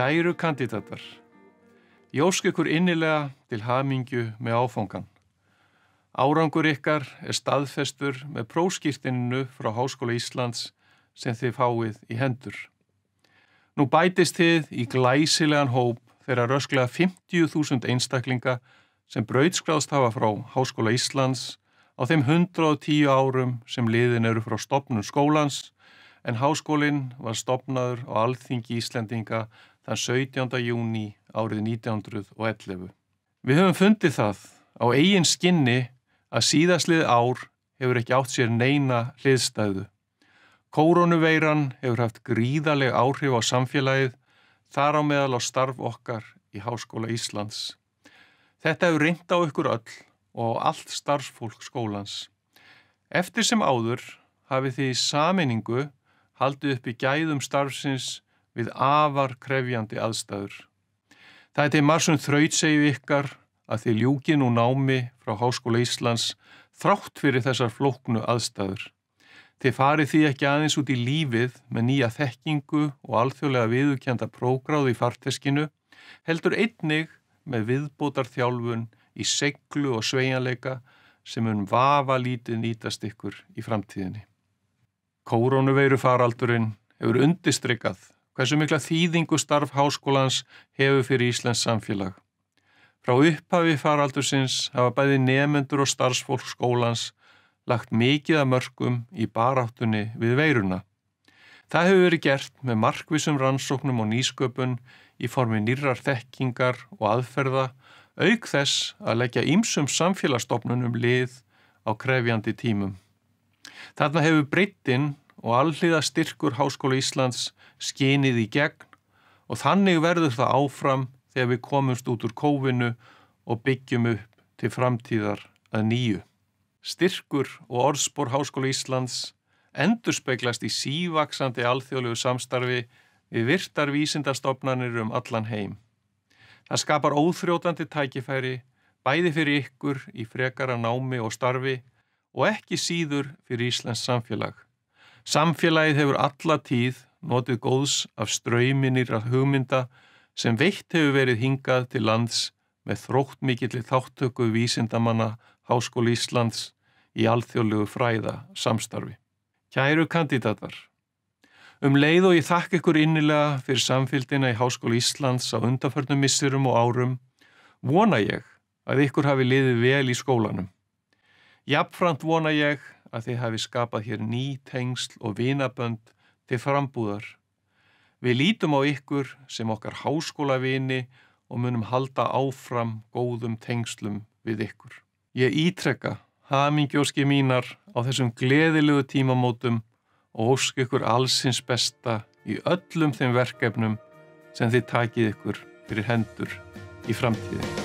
Kæru kandidatar, ég ósk ykkur innilega til hamingju með áfangan. Árangur ykkar er staðfestur með próskýrtinnu frá Háskóla Íslands sem þið fáið í hendur. Nú bætist þið í glæsilegan hóp þegar rösklega 50.000 einstaklinga sem braudskráðst hafa frá Háskóla Íslands á þeim 110 árum sem liðin eru frá stopnum skólans en háskólinn var stopnaður á Alþingi Íslendinga þann 17. júni árið 1911. Við höfum fundið það á eigin skinni að síðaslið ár hefur ekki átt sér neina hliðstæðu. Kóronuveiran hefur haft gríðaleg áhrif á samfélagið, þar á meðal á starf okkar í Háskóla Íslands. Þetta hefur reynd á ykkur öll og á allt starfsfólk skólans. Eftir sem áður hafið því í saminningu haldið upp í gæðum starfsins við afar krefjandi aðstæður. Það er til margum þrautsegu ykkar að þið ljúkin og námi frá Háskóla Íslands þrátt fyrir þessar flóknu aðstæður. Þið farið því ekki aðeins út í lífið með nýja þekkingu og alþjóðlega viðukjönda prógráði í farteskinu, heldur einnig með viðbótarþjálfun í seglu og sveianleika sem unn vafa lítið nýtast ykkur í framtíðinni. Kórónuveirufaraldurinn hefur undistrykkað hversu mikla þýðingu starf háskólans hefur fyrir Íslands samfélag. Frá upphafi faraldursins hafa bæði nefendur og starfsfólk skólans lagt mikið að mörgum í baráttunni við veiruna. Það hefur verið gert með markvísum rannsóknum og nýsköpun í formi nýrar þekkingar og aðferða auk þess að leggja ýmsum samfélagstofnunum lið á krefjandi tímum. Þarna hefur breytin og alliða styrkur Háskóla Íslands skinið í gegn og þannig verður það áfram þegar við komumst út úr kófinu og byggjum upp til framtíðar að nýju. Styrkur og orðspor Háskóla Íslands endur speiklast í sívaksandi alþjóðlegu samstarfi við virtar vísindarstofnanir um allan heim. Það skapar óþrjótandi tækifæri bæði fyrir ykkur í frekara námi og starfi og ekki síður fyrir Íslands samfélag. Samfélagið hefur alla tíð notið góðs af ströyminir að hugmynda sem veitt hefur verið hingað til lands með þrótt mikillir þáttöku vísindamanna Háskóli Íslands í alþjóðlegu fræða samstarfi. Kæru kandidatar, um leið og ég þakk ykkur innilega fyrir samfélgina í Háskóli Íslands á undanförnum missurum og árum, vona ég að ykkur hafi liðið vel í skólanum. Jafnframt vona ég að þið hafi skapað hér ný tengsl og vinabönd til frambúðar. Við lítum á ykkur sem okkar háskólavini og munum halda áfram góðum tengslum við ykkur. Ég ítrekka hamingjóski mínar á þessum gleðilegu tímamótum og ósk ykkur allsins besta í öllum þeim verkefnum sem þið takið ykkur fyrir hendur í framtíðin.